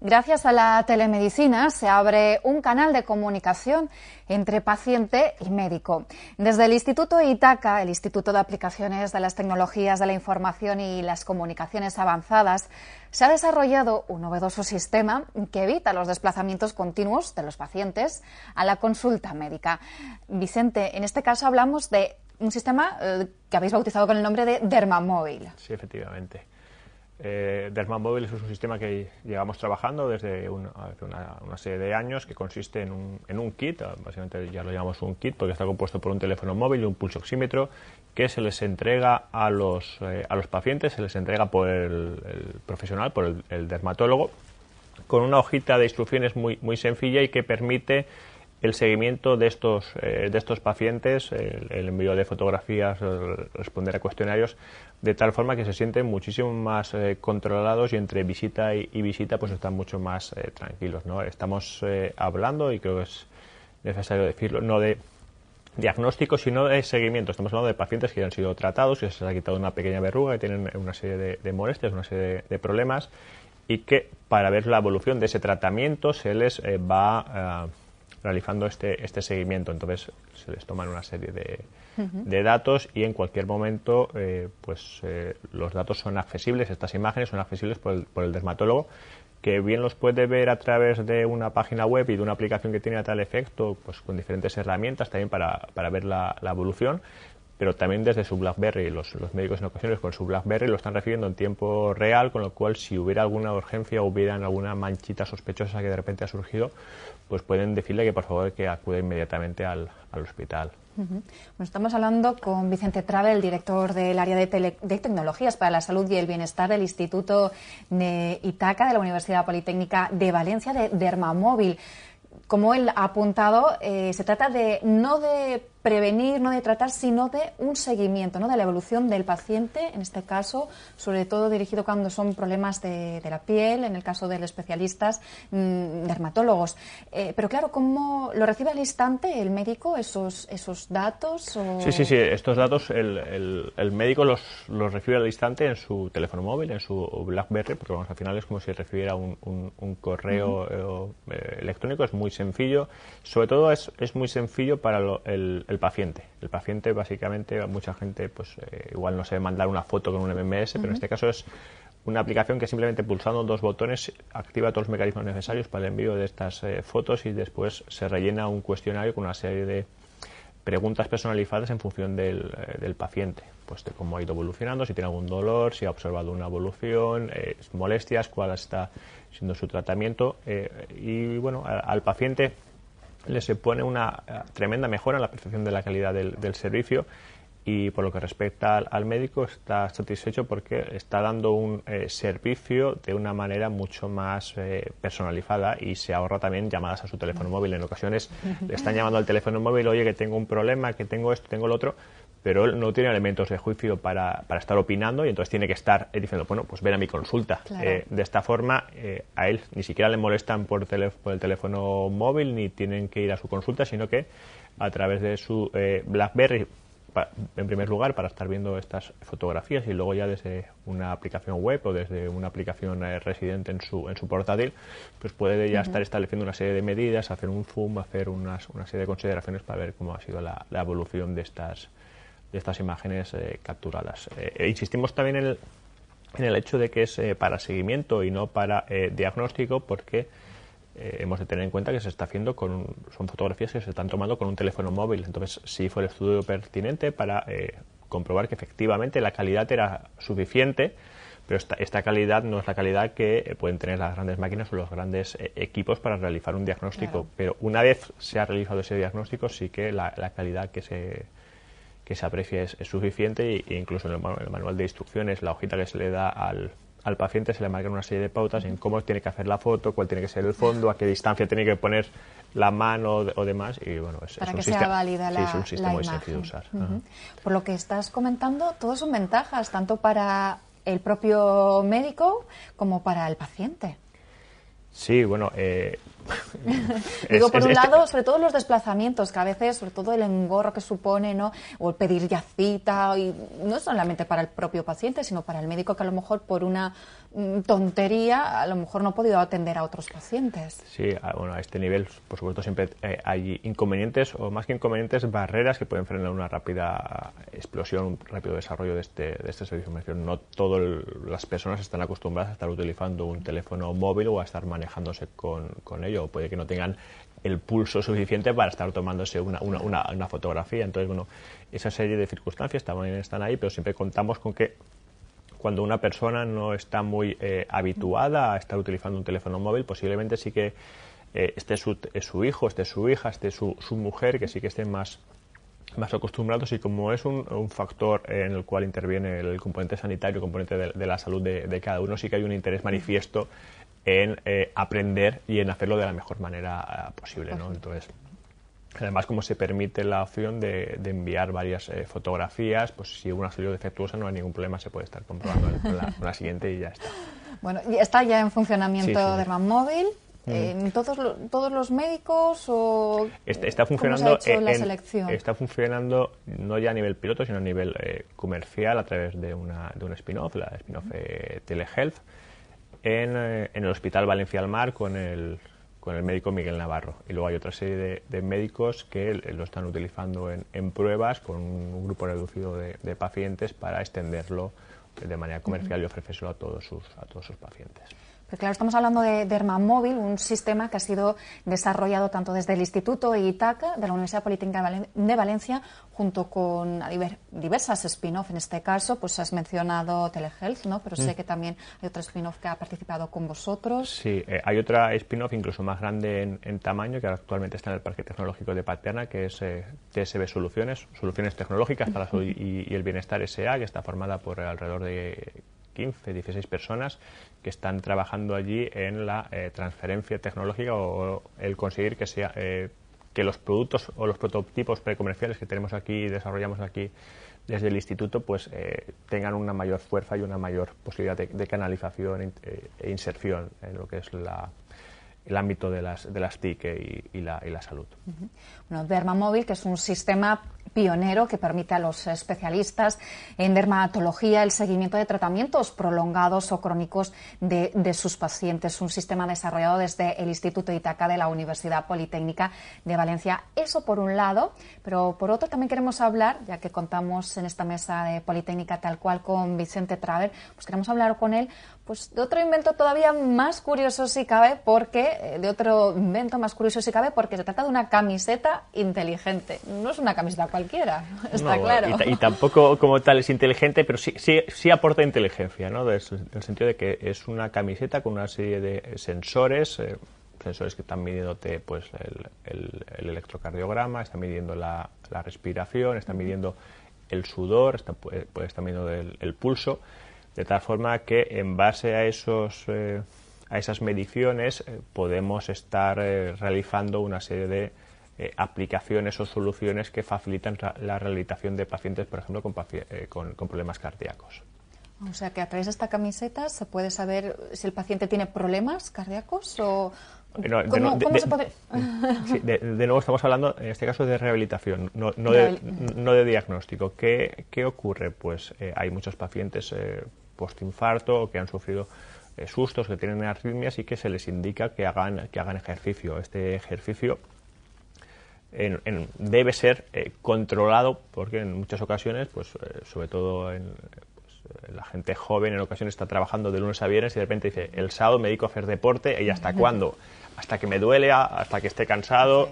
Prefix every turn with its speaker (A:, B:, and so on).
A: Gracias a la telemedicina se abre un canal de comunicación entre paciente y médico. Desde el Instituto ITACA, el Instituto de Aplicaciones de las Tecnologías de la Información y las Comunicaciones Avanzadas, se ha desarrollado un novedoso sistema que evita los desplazamientos continuos de los pacientes a la consulta médica. Vicente, en este caso hablamos de un sistema eh, que habéis bautizado con el nombre de Dermamóvil.
B: Sí, efectivamente. Eh, es un sistema que llevamos trabajando desde hace una, serie de años que consiste en un, kit, básicamente ya lo llamamos un kit porque está compuesto por un teléfono móvil y un pulso oxímetro que se les entrega a los, eh, a los pacientes, se les entrega por el, profesional, por el, el, dermatólogo, con una hojita de instrucciones muy, muy sencilla y que permite el seguimiento de estos, eh, de estos pacientes, el, envío de fotografías, responder a cuestionarios, de tal forma que se sienten muchísimo más eh, controlados y entre visita y, visita pues están mucho más eh, tranquilos. ¿no? Estamos hablando, y creo que es necesario decirlo, no de diagnóstico, sino de seguimiento. Estamos hablando de pacientes que han sido tratados, que se les ha quitado una pequeña verruga, que tienen una serie de, molestias, una serie de, de, problemas, y que para ver la evolución de ese tratamiento se les va a ah, realizando este, este seguimiento. Entonces se les toman una serie
A: de,
B: datos y en cualquier momento eh, pues eh, los datos son accesibles, estas imágenes son accesibles por el, dermatólogo que bien los puede ver a través de una página web y de una aplicación que tiene a tal efecto, pues con diferentes herramientas también para, ver la evolución, pero también desde su BlackBerry. Los, los, médicos en ocasiones con su BlackBerry lo están recibiendo en tiempo real, con lo cual si hubiera alguna urgencia, o hubiera alguna manchita sospechosa que de repente ha surgido, pues pueden decirle que por favor que acude inmediatamente al, al hospital.
A: bueno, estamos hablando con Vicente el director del área de, de, tecnologías para la salud y el bienestar del Instituto de Itaca de la Universidad Politécnica de Valencia de Dermamóvil. Como él ha apuntado, eh, se trata de no de prevenir, no de tratar, sino de un seguimiento, ¿no? de la evolución del paciente, en este caso, sobre todo dirigido cuando son problemas de, la piel, en el caso de los especialistas, mm, dermatólogos. Eh, pero claro, ¿cómo lo recibe al instante el médico esos, esos datos? Sí, sí, sí,
B: estos datos el, médico los, los, recibe al instante en su teléfono móvil, en su BlackBerry, porque al final es como si recibiera un, correo eh, eh, electrónico, es muy sencillo, sobre todo es, muy sencillo para el paciente. El paciente, básicamente, mucha gente, pues eh, igual no sabe mandar una foto con un MMS, pero en este caso es una aplicación que simplemente pulsando dos botones activa todos los mecanismos necesarios para el envío de estas eh, fotos y después se rellena un cuestionario con una serie de preguntas personalizadas en función eh, del, paciente, pues de cómo ha ido evolucionando, si tiene algún dolor, si ha observado una evolución, molestias, cuál está siendo su tratamiento y bueno, al paciente le se pone una eh, tremenda mejora en la percepción de la calidad del, servicio y por lo que respecta al, médico está satisfecho porque está dando un eh, servicio de una manera mucho más eh, personalizada y se ahorra también llamadas a su teléfono móvil. En ocasiones le están llamando al teléfono móvil, oye, que tengo un problema, que tengo esto, tengo lo otro, pero él no tiene elementos de juicio para, para, estar opinando y entonces tiene que estar eh, diciendo, bueno, pues ven a mi consulta. Eh, de esta forma, eh, a él ni siquiera le molestan por, por, el teléfono móvil ni tienen que ir a su consulta, sino que a través de su BlackBerry, en primer lugar, para estar viendo estas fotografías y luego ya desde una aplicación web o desde una aplicación residente en su, en su portátil, pues puede ya estar estableciendo una serie de medidas, hacer un zoom, hacer una serie de consideraciones para ver cómo ha sido la, la evolución de estas de estas imágenes eh, capturadas. Eh, eh, insistimos también en el, en el, hecho de que es para seguimiento y no para diagnóstico porque hemos de tener en cuenta que se está haciendo con son fotografías que se están tomando con un teléfono móvil. Entonces, sí fue el estudio pertinente para comprobar que efectivamente la calidad era suficiente pero esta, esta, calidad no es la calidad que pueden tener las grandes máquinas o los grandes equipos para realizar un diagnóstico. Pero una vez se ha realizado ese diagnóstico, sí que la, la calidad que se, que se aprecie es, suficiente e incluso en el, manual, de instrucciones, la hojita que se le da al, paciente se le marcan una serie de pautas en cómo tiene que hacer la foto, cuál tiene que ser el fondo, a qué distancia tiene que poner la mano o, demás. Y bueno, es, un sistema, muy sencillo de usar.
A: Por lo que estás comentando, todas son ventajas, tanto para el propio médico como para el paciente.
B: Sí, bueno, eh, Digo, por un lado,
A: sobre todo los desplazamientos, que a veces, sobre todo el engorro que supone, ¿no? O el pedir ya cita, y no solamente para el propio paciente, sino para el médico que a lo mejor por una tontería, a lo mejor no ha podido atender a otros pacientes.
B: Sí, ah, bueno, a este nivel, por supuesto, siempre eh, hay inconvenientes o más que inconvenientes, barreras que pueden frenar una rápida explosión, un rápido desarrollo de este, este servicio. No todas las personas están acostumbradas a estar utilizando un teléfono móvil o a estar manejándose con, ello, o puede que no tengan el pulso suficiente para estar tomándose una, fotografía. Entonces, bueno, esa serie de circunstancias también están ahí, pero siempre contamos con que cuando una persona no está muy eh, habituada a estar utilizando un teléfono móvil, posiblemente sí que eh, esté eh, su, hijo, esté su hija, esté su, mujer, que sí que estén más, más acostumbrados y como es un, factor en el cual interviene el componente sanitario, el componente de, la salud de, cada uno, sí que hay un interés manifiesto en aprender y en hacerlo de la mejor manera ah, posible. ¿no? Entonces, Además, como se permite la opción de, enviar varias eh, fotografías, pues si una salió defectuosa no hay ningún problema, se puede estar comprobando la, siguiente y ya está.
A: Bueno, y está ya en funcionamiento de Móvil. Mm. Eh, todos, los médicos o
B: está, funcionando la selección? Está funcionando no ya a nivel piloto, sino a nivel eh, comercial a través de, una, de un spin-off, la spin-off Telehealth, en, en, el Hospital Valencia al Mar con el con el médico Miguel Navarro. Y luego hay otra serie de, médicos que lo están utilizando en, pruebas con un grupo reducido de, pacientes para extenderlo de manera comercial y ofrecérselo a todos sus pacientes.
A: Pues claro, estamos hablando de, Dermamóvil, Móvil, un sistema que ha sido desarrollado tanto desde el Instituto ITAC de la Universidad Politécnica de, Valencia, junto con diversas spin-off. En este caso, pues has mencionado Telehealth, ¿no? Pero sé mm. que también hay otro spin-off que ha participado con vosotros.
B: Sí, eh, hay otra spin-off incluso más grande en, tamaño que actualmente está en el Parque Tecnológico de Paterna, que es eh, TSB Soluciones, Soluciones Tecnológicas para la y el Bienestar SA, que está formada por alrededor de 15, 16 personas que están trabajando allí en la eh, transferencia tecnológica o, el conseguir que sea eh, que los productos o los prototipos precomerciales que tenemos aquí y desarrollamos aquí desde el instituto pues eh, tengan una mayor fuerza y una mayor posibilidad de, canalización e inserción en lo que es el ámbito de las, de las TIC e y, la, y la, salud.
A: Bueno, que es un sistema pionero que permite a los especialistas en dermatología el seguimiento de tratamientos prolongados o crónicos de, sus pacientes. Un sistema desarrollado desde el Instituto Itaca de la Universidad Politécnica de Valencia. Eso por un lado, pero por otro también queremos hablar, ya que contamos en esta mesa de Politécnica tal cual con Vicente Traver, pues queremos hablar con él pues de otro invento todavía más curioso si cabe, porque eh, de otro invento más curioso si cabe, porque se trata de una camiseta inteligente. No es una camiseta cualquiera quiera, está claro. Y,
B: tampoco como tal es inteligente, pero sí, sí, aporta inteligencia, ¿no? en el sentido de que es una camiseta con una serie de sensores, eh, sensores que están midiéndote pues, el, electrocardiograma, están midiendo la, respiración, están midiendo el sudor, están, pues, está eh, midiendo el, pulso, de tal forma que en base a esos... Eh, a esas mediciones podemos estar realizando una serie de eh, aplicaciones o soluciones que facilitan la rehabilitación de pacientes, por ejemplo, eh, con, problemas cardíacos.
A: O sea que a través de esta camiseta se puede saber si el paciente tiene problemas cardíacos o... de,
B: nuevo estamos hablando en este caso de rehabilitación, no, de, diagnóstico. ¿Qué, ocurre? Pues eh, hay muchos pacientes postinfarto que han sufrido sustos, que tienen arritmias y que se les indica que hagan, que hagan ejercicio. Este ejercicio en, debe ser eh, controlado porque en muchas ocasiones, pues eh, sobre todo en, pues, eh, la gente joven en ocasiones está trabajando de lunes a viernes y de repente dice, el sábado me dedico a hacer deporte y hasta cuándo, hasta que me duele, hasta que esté cansado.